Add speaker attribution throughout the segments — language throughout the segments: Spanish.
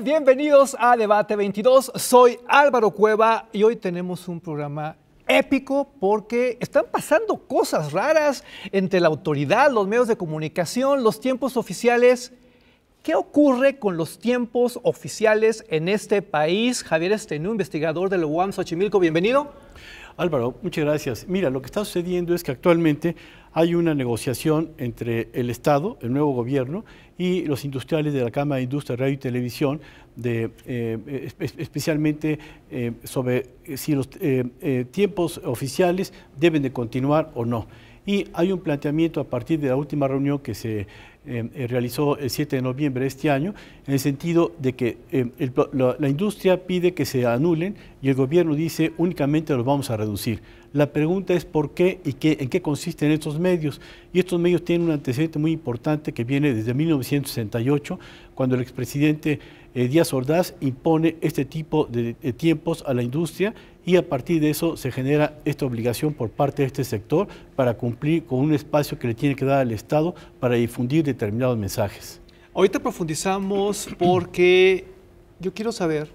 Speaker 1: Bienvenidos a Debate 22. Soy Álvaro Cueva y hoy tenemos un programa épico porque están pasando cosas raras entre la autoridad, los medios de comunicación, los tiempos oficiales. ¿Qué ocurre con los tiempos oficiales en este país? Javier Estenú, investigador de la
Speaker 2: UAM Xochimilco, bienvenido. Álvaro, muchas gracias. Mira, lo que está sucediendo es que actualmente hay una negociación entre el Estado, el nuevo gobierno, y los industriales de la Cámara de Industria, Radio y Televisión, eh, especialmente eh, sobre eh, si los tiempos oficiales deben de continuar o no. Y hay un planteamiento a partir de la última reunión que se Em, eh, realizó el 7 de noviembre de este año, en el sentido de que em, la, industria pide que se anulen y el gobierno dice únicamente los vamos a reducir. La pregunta es por qué y qué, en qué consisten estos medios. Y estos medios tienen un antecedente muy importante que viene desde 1968, cuando el expresidente eh, Díaz Ordaz impone este tipo de, de, tiempos a la industria y a partir de eso se genera esta obligación por parte de este sector para cumplir con un espacio que le tiene que dar al Estado para difundir determinados mensajes. Ahorita
Speaker 1: profundizamos porque yo quiero saber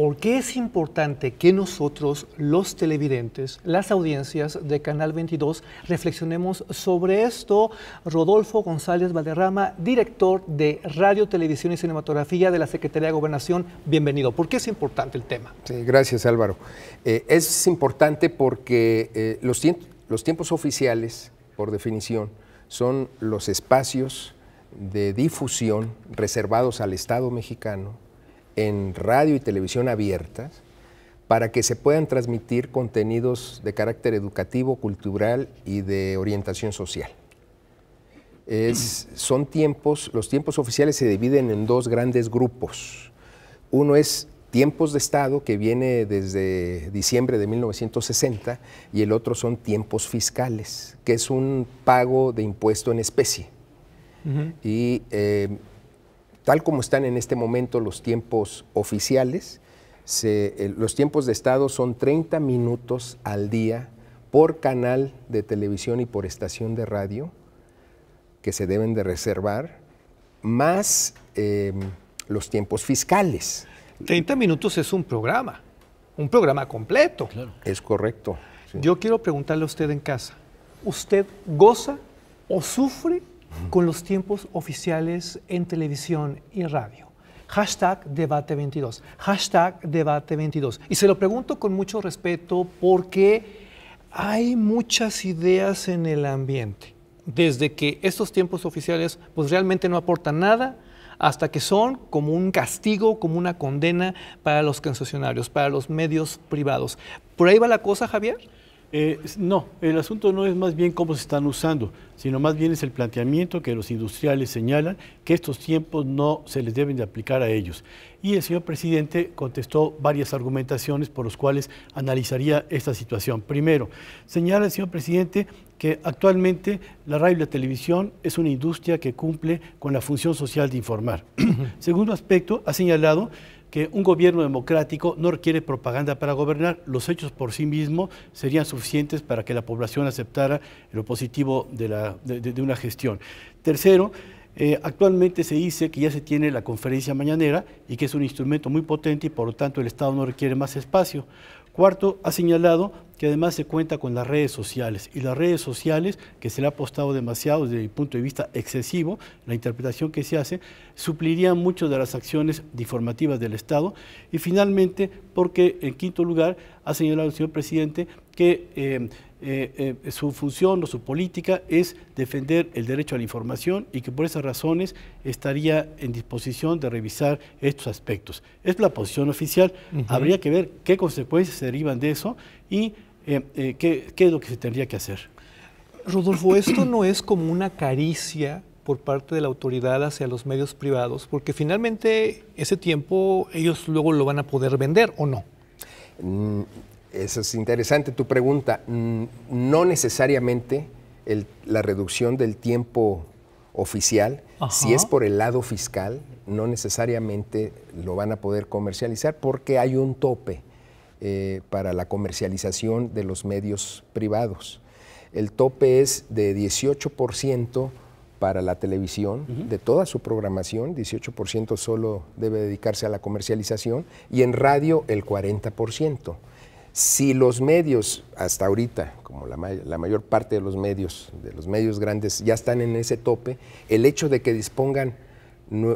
Speaker 1: ¿Por qué es importante que nosotros, los televidentes, las audiencias de Canal 22, reflexionemos sobre esto? Rodolfo González Valderrama, director de Radio, Televisión y Cinematografía de la Secretaría de Gobernación, bienvenido. ¿Por qué es importante el tema?
Speaker 3: Sí, gracias Álvaro. Eh, es importante porque eh, los tiempos oficiales, por definición, son los espacios de difusión reservados al Estado mexicano en radio y televisión abiertas para que se puedan transmitir contenidos de carácter educativo, cultural y de orientación social. son tiempos, los tiempos oficiales se dividen en dos grandes grupos. Uno es tiempos de Estado, que viene desde diciembre de 1960, y el otro son tiempos fiscales, que es un pago de impuesto en especie. Y eh, tal como están en este momento los tiempos oficiales, los tiempos de Estado son 30 minutos al día por canal de televisión y por estación de radio que se deben de reservar, más
Speaker 1: em, los tiempos fiscales. 30 minutos es un programa, un programa completo.
Speaker 3: Es correcto.
Speaker 1: Yo quiero preguntarle a usted en casa, ¿usted goza o sufre con los tiempos oficiales en televisión y radio. Hashtag debate 22. Hashtag debate 22. Y se lo pregunto con mucho respeto porque hay muchas ideas en el ambiente. Desde que estos tiempos oficiales pues realmente no aportan nada, hasta que son como un castigo, como una condena para los concesionarios, para los medios
Speaker 2: privados. ¿Por ahí va la cosa, Javier? Eh, no, el asunto no es más bien cómo se están usando, sino más bien es el planteamiento que los industriales señalan que estos tiempos no se les deben de aplicar a ellos. Y el señor presidente contestó varias argumentaciones por las cuales analizaría esta situación. Primero, señala el señor presidente que actualmente la radio y la televisión es una industria que cumple con la función social de informar. Segundo aspecto, ha señalado que un gobierno democrático no requiere propaganda para gobernar. Los hechos por sí mismos serían suficientes para que la población aceptara lo positivo de, la, de, una gestión. Tercero, eh, actualmente se dice que ya se tiene la conferencia mañanera y que es un instrumento muy potente y por lo tanto el Estado no requiere más espacio. Cuarto, ha señalado que además se cuenta con las redes sociales y las redes sociales, que se le ha apostado demasiado desde el punto de vista excesivo, la interpretación que se hace, suplirían mucho de las acciones diformativas del Estado. Y finalmente, porque en quinto lugar, ha señalado el señor presidente que... Eh, eh, eh, su función o su política es defender el derecho a la información y que por esas razones estaría en disposición de revisar estos aspectos. Es la posición oficial, habría que ver qué consecuencias se derivan de eso y eh, qué, qué es lo que se tendría que hacer.
Speaker 1: Rodolfo, esto no es como una caricia
Speaker 2: por parte de la autoridad hacia los medios privados,
Speaker 1: porque finalmente ese tiempo ellos luego lo van a poder vender o no.
Speaker 3: Mm, es interesante
Speaker 1: tu pregunta. No necesariamente
Speaker 3: la reducción del tiempo oficial, si es por el lado fiscal, no necesariamente lo van a poder comercializar porque hay un tope eh, para la comercialización de los medios privados. El tope es de 18% para la televisión, de toda su programación, 18% solo debe dedicarse a la comercialización y en radio el 40%. Si los medios, hasta ahorita, como la, mayor parte de los medios, de los medios grandes, ya están en ese tope, el hecho de que dispongan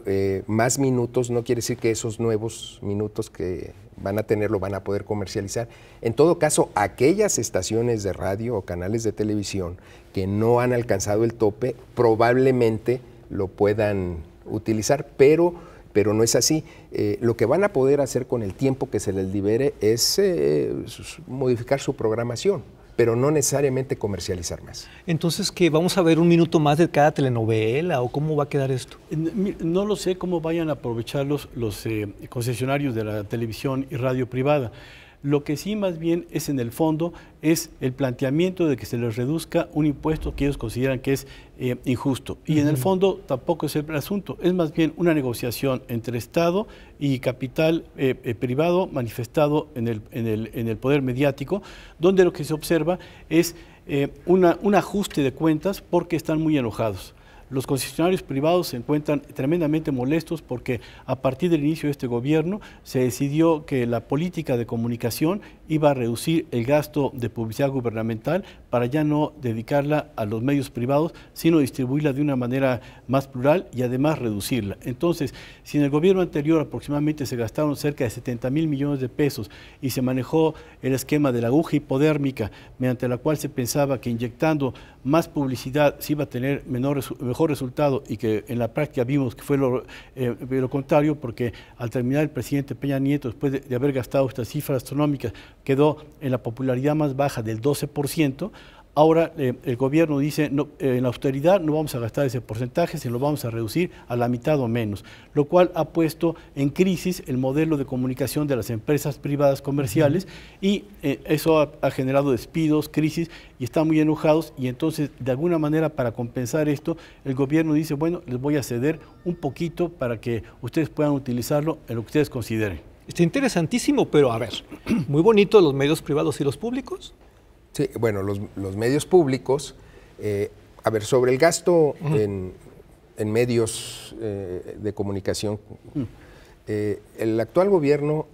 Speaker 3: eh, más minutos no quiere decir que esos nuevos minutos que van a tener lo van a poder comercializar. En todo caso, aquellas estaciones de radio o canales de televisión que no han alcanzado el tope probablemente lo puedan utilizar, pero pero no es así. Eh, lo que van a poder hacer con el tiempo que se les libere es eh, modificar su programación pero no necesariamente comercializar más.
Speaker 2: Entonces, ¿qué? ¿Vamos a ver un minuto más de cada telenovela o cómo va a quedar esto? No lo sé cómo vayan a aprovechar los, eh, concesionarios de la televisión y radio privada. Lo que sí más bien es en el fondo es el planteamiento de que se les reduzca un impuesto que ellos consideran que es eh, injusto. Y en el fondo tampoco es el asunto, es más bien una negociación entre Estado y capital eh, eh, privado manifestado en el, poder mediático, donde lo que se observa es un ajuste de cuentas porque están muy enojados. Los concesionarios privados se encuentran tremendamente molestos porque a partir del inicio de este gobierno se decidió que la política de comunicación iba a reducir el gasto de publicidad gubernamental para ya no dedicarla a los medios privados, sino distribuirla de una manera más plural y además reducirla. Entonces, si en el gobierno anterior aproximadamente se gastaron cerca de 70 mil millones de pesos y se manejó el esquema de la aguja hipodérmica, mediante la cual se pensaba que inyectando más publicidad se iba a tener mejor resultado y que en la práctica vimos que fue lo, eh, contrario, porque al terminar el presidente Peña Nieto, después de haber gastado estas cifras astronómicas, quedó en la popularidad más baja del 12%, Ahora eh, el gobierno dice, eh, en la austeridad no vamos a gastar ese porcentaje, se lo vamos a reducir a la mitad o menos, lo cual ha puesto en crisis el modelo de comunicación de las empresas privadas comerciales y eh, eso ha, generado despidos, crisis y están muy enojados y entonces de alguna manera para compensar esto el gobierno dice, bueno, les voy a ceder un poquito para que ustedes puedan utilizarlo en lo que ustedes consideren. Está interesantísimo, pero a ver, muy
Speaker 1: bonito los medios privados y los públicos, Sí, bueno, los, medios públicos,
Speaker 3: eh, a ver, sobre el gasto en, medios eh, de comunicación, mm. eh, el actual gobierno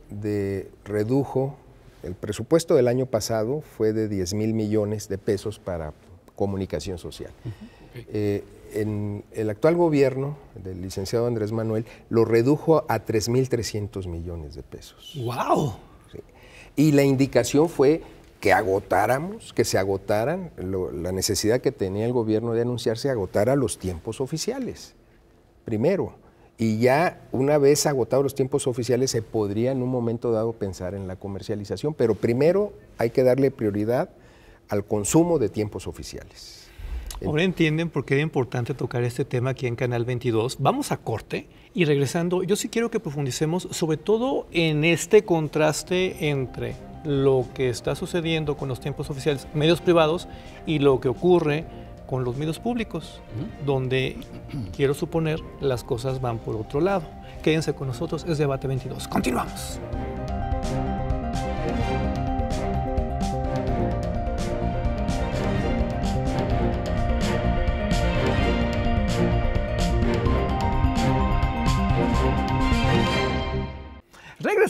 Speaker 3: redujo, el presupuesto del año pasado fue de 10 mil millones de pesos para comunicación social. en el actual gobierno del licenciado Andrés Manuel lo redujo a 3.300 millones de pesos. ¡Wow! Y la indicación fue que agotáramos, que se agotaran, la necesidad que tenía el gobierno de anunciarse agotara los tiempos oficiales, primero. Y ya una vez agotados los tiempos oficiales se podría en un momento dado pensar en la comercialización, pero primero hay que darle prioridad al consumo de tiempos oficiales.
Speaker 1: Ahora entienden por qué era importante tocar este tema aquí en Canal 22. Vamos a corte y regresando, yo sí quiero que profundicemos sobre todo en este contraste entre lo que está sucediendo con los tiempos oficiales, medios privados, y lo que ocurre con los medios públicos, donde quiero suponer las cosas van por otro lado. Quédense con nosotros, es Debate 22. Continuamos.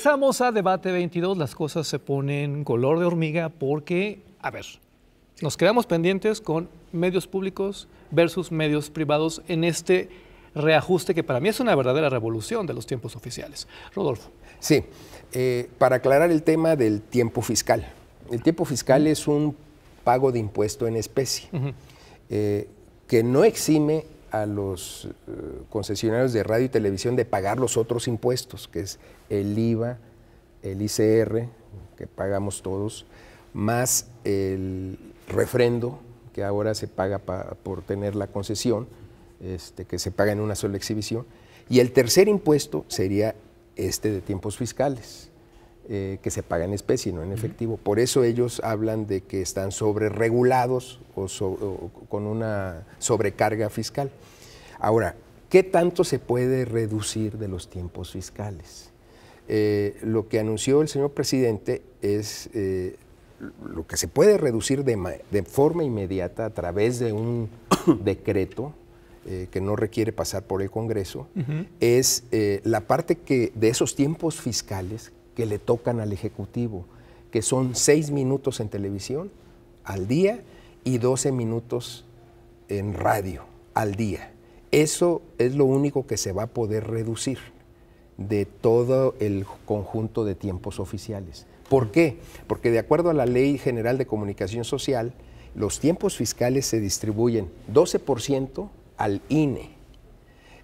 Speaker 1: Empezamos a Debate 22. Las cosas se ponen color de hormiga porque, a ver, nos quedamos pendientes con medios públicos versus medios privados en este reajuste que para mí es una verdadera revolución de los tiempos oficiales. Rodolfo.
Speaker 3: Sí, eh, para aclarar el tema del tiempo fiscal. El tiempo fiscal es un pago de impuesto en especie, eh, que no exime a los eh, concesionarios de radio y televisión de pagar los otros impuestos, que es el IVA, el ICR, que pagamos todos, más el refrendo, que ahora se paga por tener la concesión, este, que se paga en una sola exhibición. Y el tercer impuesto sería este de tiempos fiscales, eh, que se paga en especie, no en efectivo. Por eso ellos hablan de que están sobreregulados o, o con una sobrecarga fiscal. Ahora, ¿qué tanto se puede reducir de los tiempos fiscales? Eh, lo que anunció el señor presidente es eh, lo que se puede reducir de, forma inmediata a través de un decreto que no requiere pasar por el Congreso, es la parte que, de esos tiempos fiscales que le tocan al Ejecutivo, que son seis minutos en televisión al día y 12 minutos en radio al día. Eso es lo único que se va a poder reducir de todo el conjunto de tiempos oficiales. ¿Por qué? Porque de acuerdo a la Ley General de Comunicación Social, los tiempos fiscales se distribuyen 12% al INE,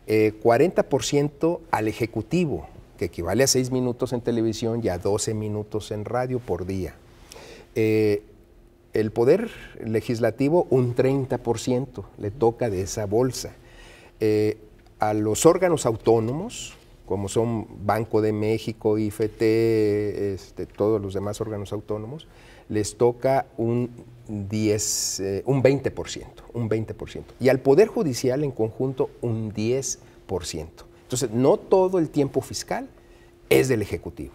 Speaker 3: 40% eh, al Ejecutivo, que equivale a seis minutos en televisión y a 12 minutos en radio por día. Eh, el poder legislativo un 30% le toca de esa bolsa. Eh, a los órganos autónomos, como son Banco de México, IFT, este, todos los demás órganos autónomos, les toca un 10, eh, un 20%, un 20%. Y al Poder Judicial en conjunto un 10%. Entonces, no todo el tiempo fiscal es del Ejecutivo.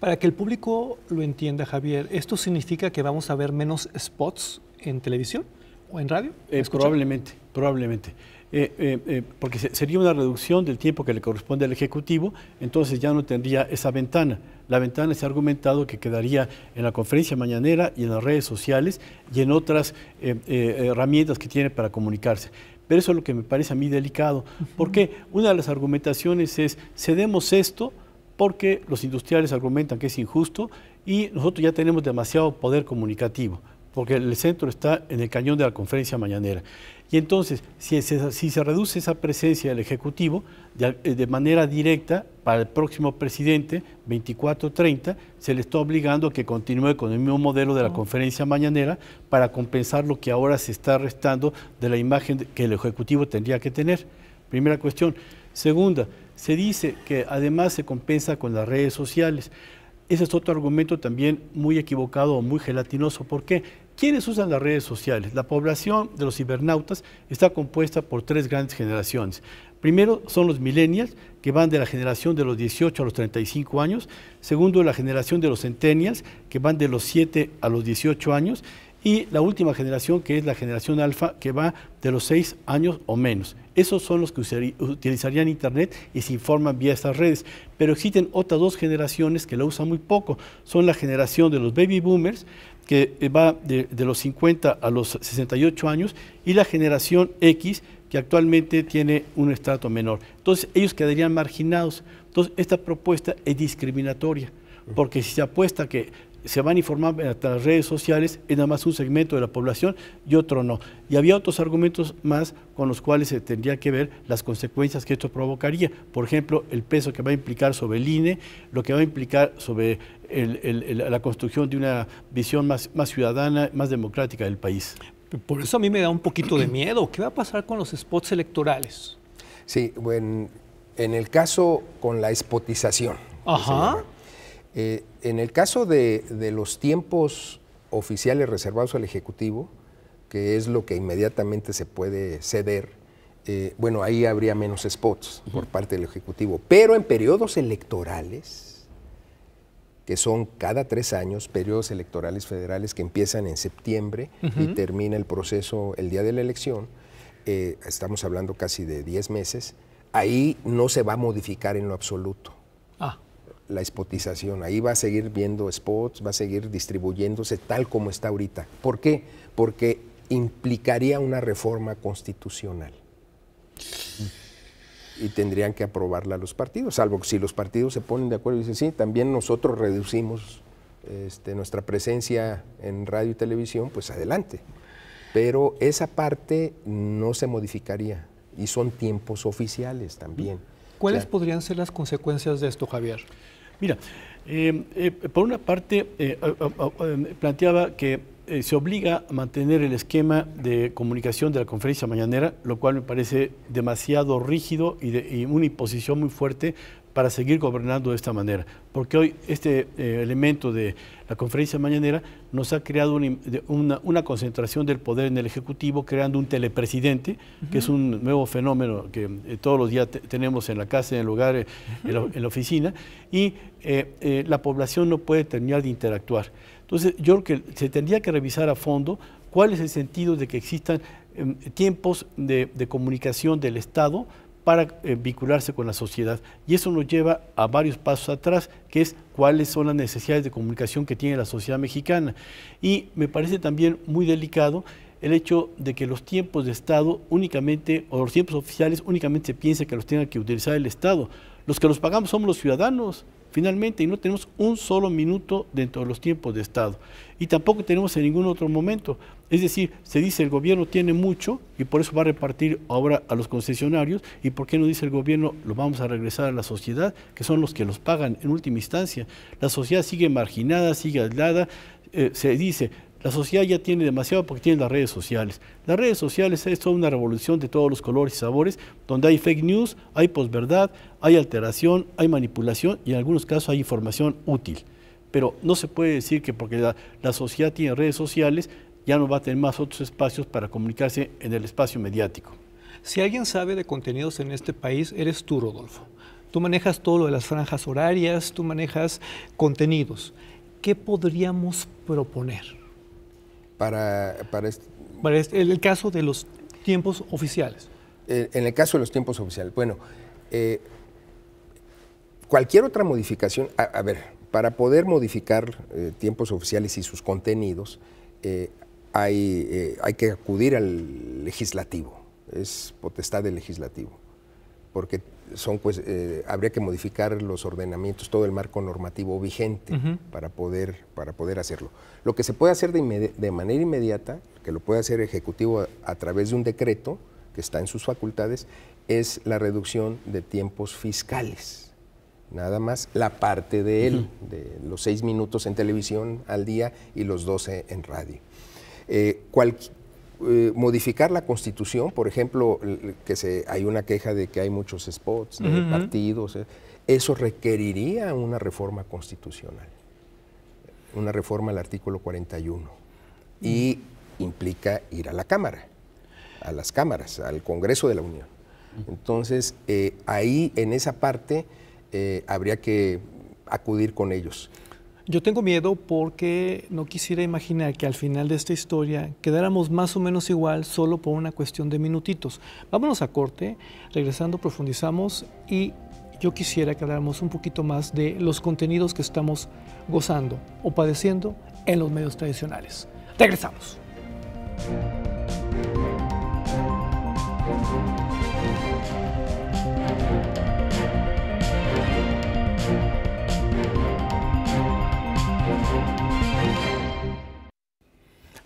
Speaker 1: Para que el público lo entienda, Javier, ¿esto significa que vamos a ver menos spots en televisión o en radio?
Speaker 2: Eh, probablemente, probablemente. Eh, eh, porque sería una reducción del tiempo que le corresponde al Ejecutivo, entonces ya no tendría esa ventana. La ventana se ha argumentado que quedaría en la conferencia mañanera y en las redes sociales y en otras herramientas que tiene para comunicarse. Pero eso es lo que me parece a mí delicado, porque una de las argumentaciones es, cedemos esto porque los industriales argumentan que es injusto y nosotros ya tenemos demasiado poder comunicativo, porque el centro está en el cañón de la conferencia mañanera. Y entonces, si se, reduce esa presencia del Ejecutivo eh, de, manera directa para el próximo presidente, 24-30, se le está obligando a que continúe con el mismo modelo de la ah. conferencia mañanera para compensar lo que ahora se está restando de la imagen que el Ejecutivo tendría que tener. Primera cuestión. Segunda, se dice que además se compensa con las redes sociales. Ese es otro argumento también muy equivocado o muy gelatinoso. ¿Por qué? ¿Quiénes usan las redes sociales? La población de los cibernautas está compuesta por tres grandes generaciones. Primero son los millennials, que van de la generación de los 18 a los 35 años. Segundo, la generación de los centennials, que van de los 7 a los 18 años. Y la última generación, que es la generación alfa, que va de los 6 años o menos. Esos son los que utilizarían Internet y se informan vía estas redes. Pero existen otras dos generaciones que la usan muy poco. Son la generación de los baby boomers, que eh, va de, los 50 a los 68 años, y la generación X, que actualmente tiene un estrato menor. Entonces, ellos quedarían marginados. Entonces, esta propuesta es discriminatoria, porque si se apuesta que se van a informar a las redes sociales, es nada más un segmento de la población y otro no. Y había otros argumentos más con los cuales se tendría que ver las consecuencias que esto provocaría. Por ejemplo, el peso que va a implicar sobre el INE, lo que va a implicar sobre la construcción de una visión más, más ciudadana, más democrática del país. Por eso a mí me da un
Speaker 1: poquito de miedo. ¿Qué va a pasar con los spots electorales?
Speaker 2: Sí, bueno, en
Speaker 3: el caso con la spotización.
Speaker 1: Ajá.
Speaker 3: Eh, en el caso de, los tiempos oficiales reservados al Ejecutivo, que es lo que inmediatamente se puede ceder, eh, bueno, ahí habría menos spots por parte del Ejecutivo. Pero en periodos electorales, que son cada tres años, periodos electorales federales que empiezan en septiembre y termina el proceso el día de la elección, eh, estamos hablando casi de diez meses, ahí no se va a modificar en lo absoluto la espotización. Ahí va a seguir viendo spots, va a seguir distribuyéndose tal como está ahorita. ¿Por qué? Porque implicaría una reforma constitucional. Y tendrían que aprobarla los partidos, salvo que si los partidos se ponen de acuerdo y dicen, sí, también nosotros reducimos este, nuestra presencia en radio y televisión, pues adelante. Pero esa parte no se modificaría y son tiempos oficiales también.
Speaker 1: ¿Cuáles
Speaker 2: podrían ser las consecuencias de esto, Javier? Mira, eh, eh, por una parte eh, planteaba que se obliga a mantener el esquema de comunicación de la conferencia mañanera, lo cual me parece demasiado rígido y, de, y una imposición muy fuerte para seguir gobernando de esta manera. Porque hoy este eh, elemento de la conferencia mañanera nos ha creado una, concentración del poder en el Ejecutivo, creando un telepresidente, que es un nuevo fenómeno que eh, todos los días tenemos en la casa, en el hogar, eh, en, la, oficina, y la población no puede terminar de interactuar. Entonces, yo creo que se tendría que revisar a fondo cuál es el sentido de que existan em, tiempos de comunicación del Estado para eh, vincularse con la sociedad. Y eso nos lleva a varios pasos atrás, que es cuáles son las necesidades de comunicación que tiene la sociedad mexicana. Y me parece también muy delicado el hecho de que los tiempos de Estado únicamente, o los tiempos oficiales únicamente se piensa que los tenga que utilizar el Estado. Los que los pagamos somos los ciudadanos finalmente, y no tenemos un solo minuto dentro de los tiempos de Estado. Y tampoco tenemos en ningún otro momento. Es decir, se dice el gobierno tiene mucho y por eso va a repartir ahora a los concesionarios y por qué no dice el gobierno lo vamos a regresar a la sociedad, que son los que los pagan en última instancia. La sociedad sigue marginada, sigue aislada. Eh, se dice, la sociedad ya tiene demasiado porque tiene las redes sociales. Las redes sociales es toda una revolución de todos los colores y sabores, donde hay fake news, hay posverdad, hay alteración, hay manipulación y en algunos casos hay información útil. Pero no se puede decir que porque la, sociedad tiene redes sociales ya no va a tener más otros espacios para comunicarse en el espacio mediático. Si alguien sabe de contenidos en este país, eres tú, Rodolfo.
Speaker 1: Tú manejas todo lo de las franjas horarias, tú manejas contenidos. ¿Qué podríamos proponer?
Speaker 3: para, para
Speaker 1: el caso de
Speaker 3: los tiempos oficiales. en el caso de los tiempos oficiales. Bueno, eh, cualquier otra modificación, a, ver, para poder modificar eh, tiempos oficiales y sus contenidos, eh, hay, hay que acudir al legislativo, es potestad del legislativo, porque son pues, eh, habría que modificar los ordenamientos, todo el marco normativo vigente para, poder, para poder hacerlo. Lo que se puede hacer de, manera inmediata, que lo puede hacer Ejecutivo a, través de un decreto que está en sus facultades, es la reducción de tiempos fiscales. Nada más la parte de él, de los seis minutos en televisión al día y los doce en radio. Eh, eh, modificar la constitución, por ejemplo, que se, hay una queja de que hay muchos spots de partidos, eh, eso requeriría una reforma constitucional, una reforma al artículo 41, y implica ir a la Cámara, a las cámaras, al Congreso de la Unión. Entonces, eh, ahí en esa parte habría que acudir con ellos.
Speaker 1: Yo tengo miedo porque no quisiera imaginar que al final de esta historia quedáramos más o menos igual solo por una cuestión de minutitos. Vámonos a corte, regresando profundizamos y yo quisiera que habláramos un poquito más de los contenidos que estamos gozando o padeciendo en los medios tradicionales. Regresamos.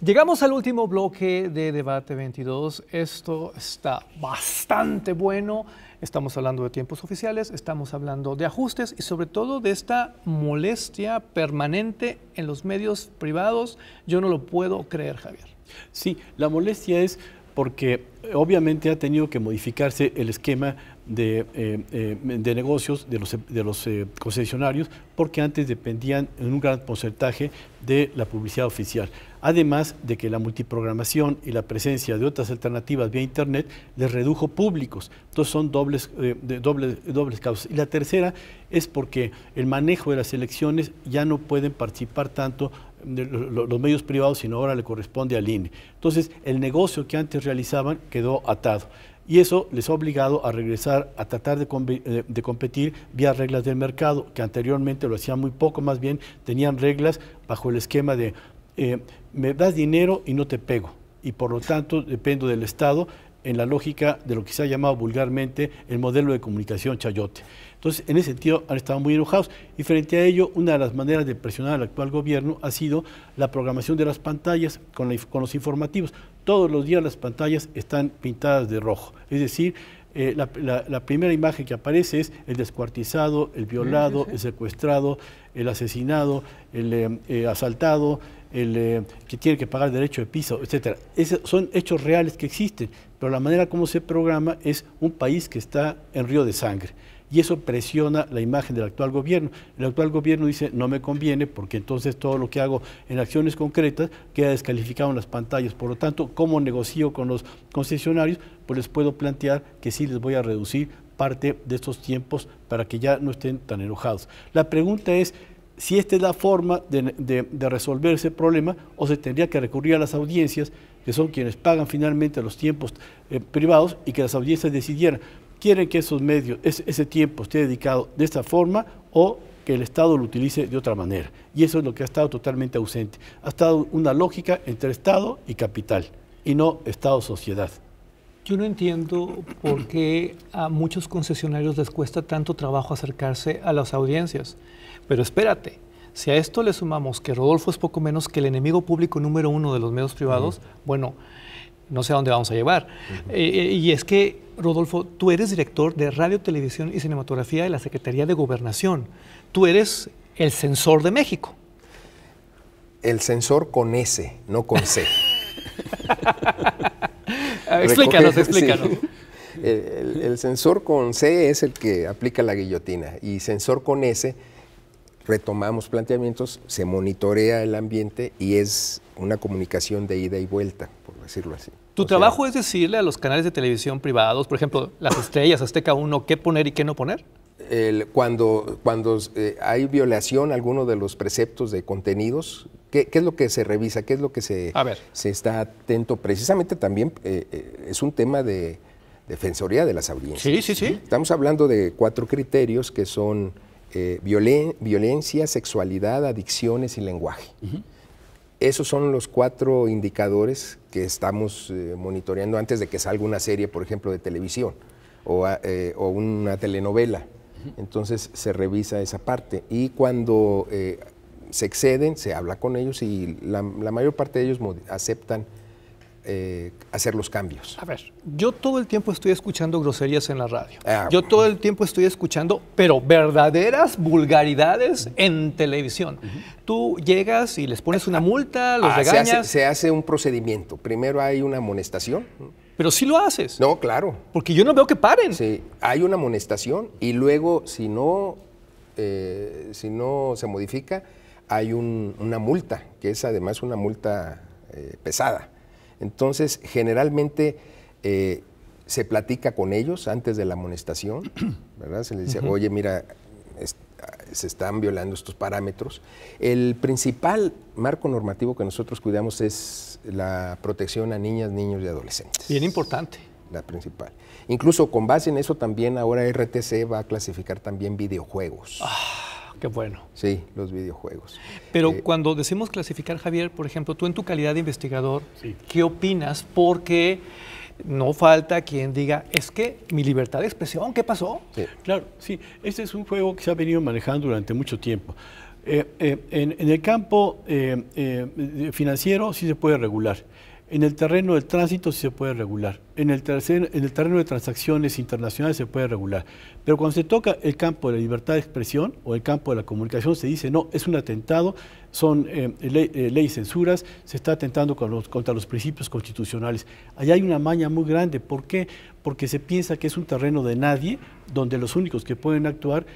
Speaker 1: Llegamos al último bloque de Debate 22. Esto está bastante bueno. Estamos hablando de tiempos oficiales, estamos hablando de ajustes y sobre todo de esta molestia permanente en los medios privados. Yo no lo puedo creer, Javier.
Speaker 2: Sí, la molestia es porque eh, obviamente ha tenido que modificarse el esquema de, eh, eh, negocios de los, concesionarios porque antes dependían en un gran porcentaje de la publicidad oficial además de que la multiprogramación y la presencia de otras alternativas vía Internet les redujo públicos. Entonces son dobles, eh, dobles causas. Y la tercera es porque el manejo de las elecciones ya no pueden participar tanto los medios privados, sino ahora le corresponde al INE. Entonces, el negocio que antes realizaban quedó atado. Y eso les ha obligado a regresar a tratar eh, de, competir vía reglas del mercado, que anteriormente lo hacían muy poco, más bien tenían reglas bajo el esquema de eh, me das dinero y no te pego. Y por lo tanto dependo del Estado en la lógica de lo que se ha llamado vulgarmente el modelo de comunicación chayote. Entonces, en ese sentido han estado muy enojados y frente a ello, una de las maneras de presionar al actual gobierno ha sido la programación de las pantallas con, los informativos. Todos los días las pantallas están pintadas de rojo, es decir, eh, la, primera imagen que aparece es el descuartizado, el violado, el secuestrado, el asesinado, el eh, asaltado, el, eh, que tiene que pagar derecho de piso, etcétera. son hechos reales que existen, pero la manera como se programa es un país que está en río de sangre. Y eso presiona la imagen del actual gobierno. El actual gobierno dice, no me conviene, porque entonces todo lo que hago en acciones concretas queda descalificado en las pantallas. Por lo tanto, ¿cómo negocio con los concesionarios? Pues les puedo plantear que sí les voy a reducir parte de estos tiempos para que ya no estén tan enojados. La pregunta es, si esta es la forma de, resolver ese problema o se tendría que recurrir a las audiencias, que son quienes pagan finalmente los tiempos eh, privados y que las audiencias decidieran, ¿quieren que esos medios, ese tiempo esté dedicado de esta forma o que el Estado lo utilice de otra manera? Y eso es lo que ha estado totalmente ausente. Ha estado una lógica entre Estado y capital y no Estado-sociedad.
Speaker 1: Yo no entiendo por qué a muchos concesionarios les cuesta tanto trabajo acercarse a las audiencias. Pero espérate, si a esto le sumamos que Rodolfo es poco menos que el enemigo público número uno de los medios privados, bueno, no sé a dónde vamos a llevar. Eh, eh, y es que, Rodolfo, tú eres director de Radio, Televisión y Cinematografía de la Secretaría de Gobernación. Tú eres el censor de México.
Speaker 3: El censor con S, no con C.
Speaker 1: explícanos, explícanos.
Speaker 3: El, sensor con C es el que aplica la guillotina y sensor con S retomamos planteamientos, se monitorea el ambiente y es una comunicación de ida y vuelta, por decirlo así.
Speaker 1: Tu trabajo es decirle a los canales de televisión privados, por ejemplo, las estrellas, Azteca 1, qué poner y qué no poner.
Speaker 3: cuando cuando eh, hay violación a alguno de los preceptos de contenidos ¿Qué, es lo que se revisa? ¿Qué es lo que se, se está atento? Precisamente también eh, eh, es un tema de defensoría de las audiencias. Sí, sí, sí. Estamos hablando de cuatro criterios que son eh, violencia, sexualidad, adicciones y lenguaje. Esos son los cuatro indicadores que estamos monitoreando antes de que salga una serie, por ejemplo, de televisión o, una telenovela. Entonces se revisa esa parte. Y cuando se exceden, se habla con ellos y la, mayor parte de ellos aceptan eh, hacer los cambios.
Speaker 1: A ver, yo todo el tiempo estoy escuchando groserías en la radio. Ah, yo todo el tiempo estoy escuchando, pero verdaderas vulgaridades en televisión. Tú llegas y les pones una multa, los ah, regañas. Se
Speaker 3: hace, un procedimiento. Primero hay una amonestación. Pero sí lo haces. No, claro. Porque yo no veo que paren. Sí, hay una amonestación y luego si no, eh, si no se modifica, hay una multa, que es además una multa eh, pesada. Entonces, generalmente eh, se platica con ellos antes de la amonestación, ¿verdad? Se les dice, oye, mira, se están violando estos parámetros. El principal marco normativo que nosotros cuidamos es la protección a niñas, niños y adolescentes. Bien importante. La principal. Incluso con base en eso también ahora RTC va a clasificar también videojuegos. Ah. Qué bueno. Sí, los videojuegos.
Speaker 1: Pero eh, cuando decimos clasificar, Javier, por ejemplo, tú en tu calidad de investigador, ¿qué opinas? Porque
Speaker 2: no falta quien diga, es que mi libertad de expresión, ¿qué pasó? Claro, sí, este es un juego que se ha venido manejando durante mucho tiempo. Eh, eh, en, el campo financiero sí se puede regular en el terreno del tránsito sí se puede regular, en el, en el terreno de transacciones internacionales se puede regular, pero cuando se toca el campo de la libertad de expresión o el campo de la comunicación se dice, no, es un atentado, son eh, eh, eh, leyes ley, censuras, se está atentando contra los principios constitucionales. Allá hay una maña muy grande, ¿por qué? Porque se piensa que es un terreno de nadie, donde los únicos que pueden actuar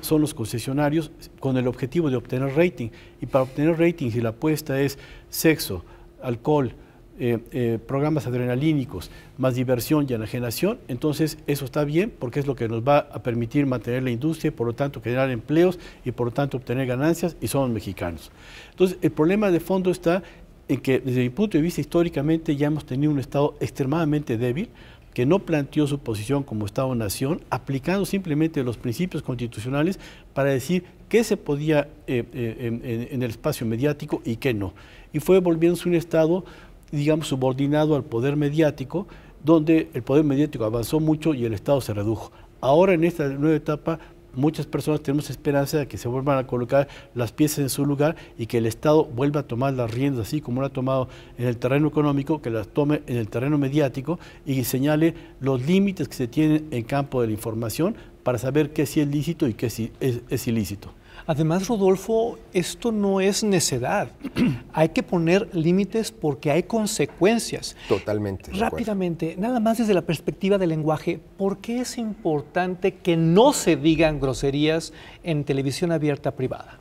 Speaker 2: son los concesionarios con el objetivo de obtener rating, y para obtener rating si la apuesta es sexo, alcohol, eh, eh, programas adrenalínicos, más diversión y enajenación, entonces eso está bien porque es lo que nos va a permitir mantener la industria, por lo tanto generar empleos y por lo tanto obtener ganancias y somos mexicanos. Entonces el problema de fondo está en que desde mi punto de vista históricamente ya hemos tenido un Estado extremadamente débil, que no planteó su posición como Estado-Nación, aplicando simplemente los principios constitucionales para decir qué se podía eh, en, en, el espacio mediático y qué no. Y fue volviéndose un Estado digamos, subordinado al poder mediático, donde el poder mediático avanzó mucho y el Estado se redujo. Ahora en esta nueva etapa muchas personas tenemos esperanza de que se vuelvan a colocar las piezas en su lugar y que el Estado vuelva a tomar las riendas, así como lo ha tomado en el terreno económico, que las tome en el terreno mediático y señale los límites que se tienen en campo de la información para saber qué sí es lícito y qué sí es ilícito.
Speaker 1: Además, Rodolfo, esto no es necedad. hay que poner límites porque hay consecuencias. Totalmente. Rápidamente, nada más desde la perspectiva del lenguaje, ¿por qué es importante que no se digan groserías en televisión abierta privada?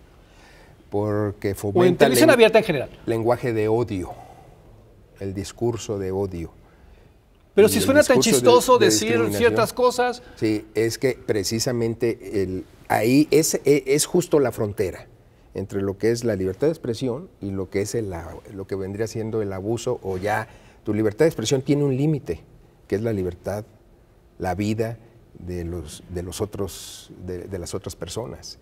Speaker 3: Porque fomenta. O en televisión abierta en general. Lenguaje de odio, el discurso de odio. Pero si suena tan chistoso decir ciertas cosas. Sí, es que precisamente ahí es, e, es, justo la frontera entre lo que es la libertad de expresión y lo que es lo que vendría siendo el abuso o ya tu libertad de expresión tiene un límite, que es la libertad, la vida de los de los otros de, las otras personas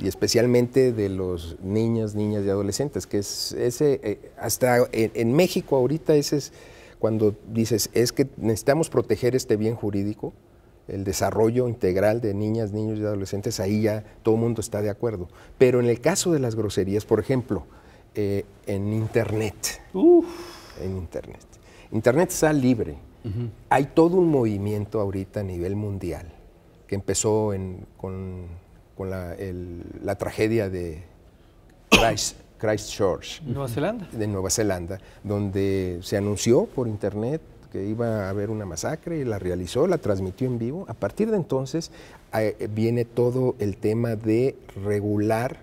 Speaker 3: y especialmente de los niñas, niñas y adolescentes, que es ese eh, hasta en, en México ahorita ese es cuando dices, es que necesitamos proteger este bien jurídico, el desarrollo integral de niñas, niños y adolescentes, ahí ya todo el mundo está de acuerdo. Pero en el caso de las groserías, por ejemplo, eh, en Internet, Uf. en Internet, Internet está libre. Hay todo un movimiento ahorita a nivel mundial que empezó con, la, tragedia de Christ, Christchurch. ¿Nueva Zelanda? De Nueva Zelanda, donde se anunció por internet que iba a haber una masacre y la realizó, la transmitió en vivo. A partir de entonces eh, viene todo el tema de regular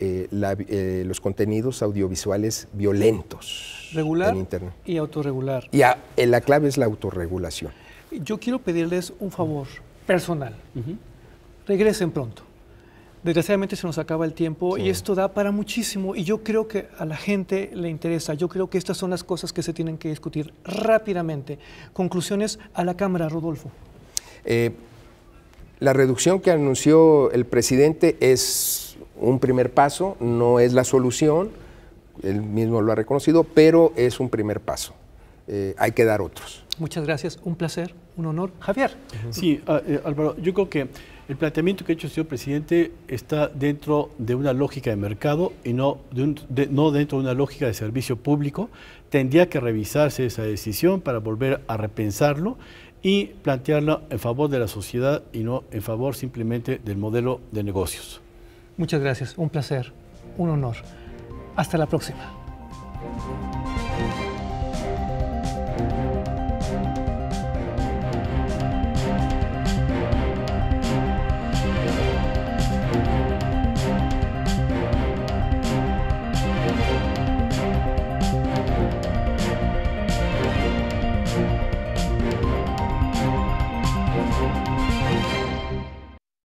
Speaker 3: eh, eh, los contenidos audiovisuales violentos. Regular en Internet.
Speaker 1: y autorregular.
Speaker 3: Y la clave es la autorregulación.
Speaker 1: Yo quiero pedirles un favor personal. Regresen pronto. Desgraciadamente se nos acaba el tiempo y esto da para muchísimo y yo creo que a la gente le interesa. Yo creo que estas son las cosas que se tienen que discutir rápidamente. Conclusiones a la Cámara, Rodolfo.
Speaker 3: Eh, la reducción que anunció el presidente es un primer paso, no es la solución, él mismo lo ha reconocido, pero es un primer paso. Eh, hay que dar otros.
Speaker 1: Muchas gracias, un placer,
Speaker 2: un honor. Javier. Sí, ah, eh, Álvaro, yo creo que el planteamiento que ha hecho el señor presidente está dentro de una lógica de mercado y no, no dentro de una lógica de servicio público. Tendría que revisarse esa decisión para volver a repensarlo y plantearla en favor de la sociedad y no en favor simplemente del modelo de negocios.
Speaker 1: Muchas gracias, un placer, un honor. Hasta la próxima.